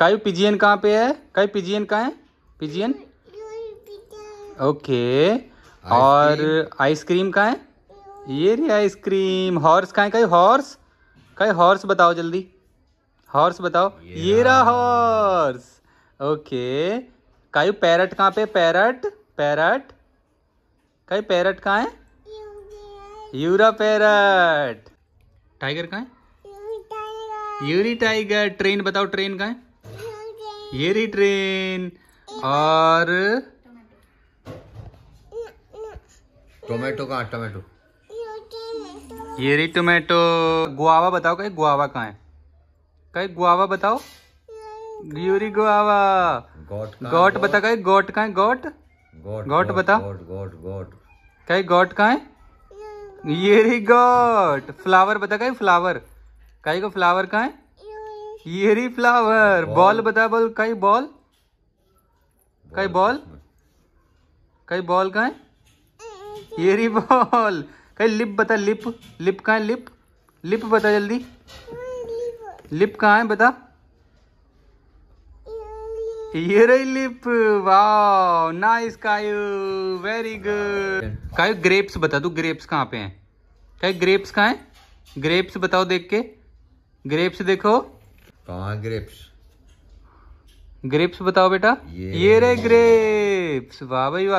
कायू pigeon कहाँ पे है कायू पिजियन कहाँ है पिजियन ओके और आइसक्रीम कहाँ है ये रही आइसक्रीम हॉर्स कहाँ है कहीं हॉर्स कहीं हॉर्स बताओ जल्दी हॉर्स बताओ ये रहा हॉर्स ओके कायु पैरट कहाँ पे पैरट पैरट कहीं पैरट कहाँ है यूरा पैरट टाइगर कहाँ है यूरी टाइगर ट्रेन बताओ ट्रेन कहाँ है ये रही ट्रेन और टोमेटो कहा टोमेटो ये रही टोमेटो गुआवा बताओ कहीं गुआवा कहा है कहीं गुआवा बताओ यूरी गुआवा गोट गोट बता कहीं गोट कहा है गोट गोट बता गोट गोट कहीं गोट कहा है ये रही गोट फ्लावर बता कहीं फ्लावर कहीं को फ्लावर कहा है येरी फ्लावर बॉल बता बोल कई बॉल कई बॉल कई बॉल का है येरी बॉल कई लिप बता लिप लिप का है लिप लिप बता जल्दी लिप कहा है बता ये रही लिप वाह नाइस कायु वेरी गुड कायु ग्रेप्स बता तू ग्रेप्स कहाँ पे हैं कहीं ग्रेप्स कहाँ हैं ग्रेप्स बताओ देख के ग्रेप्स देखो कहा ग्रेप्स ग्रेप्स बताओ बेटा ये, ये रे ग्रेप्स वाह भाई वाह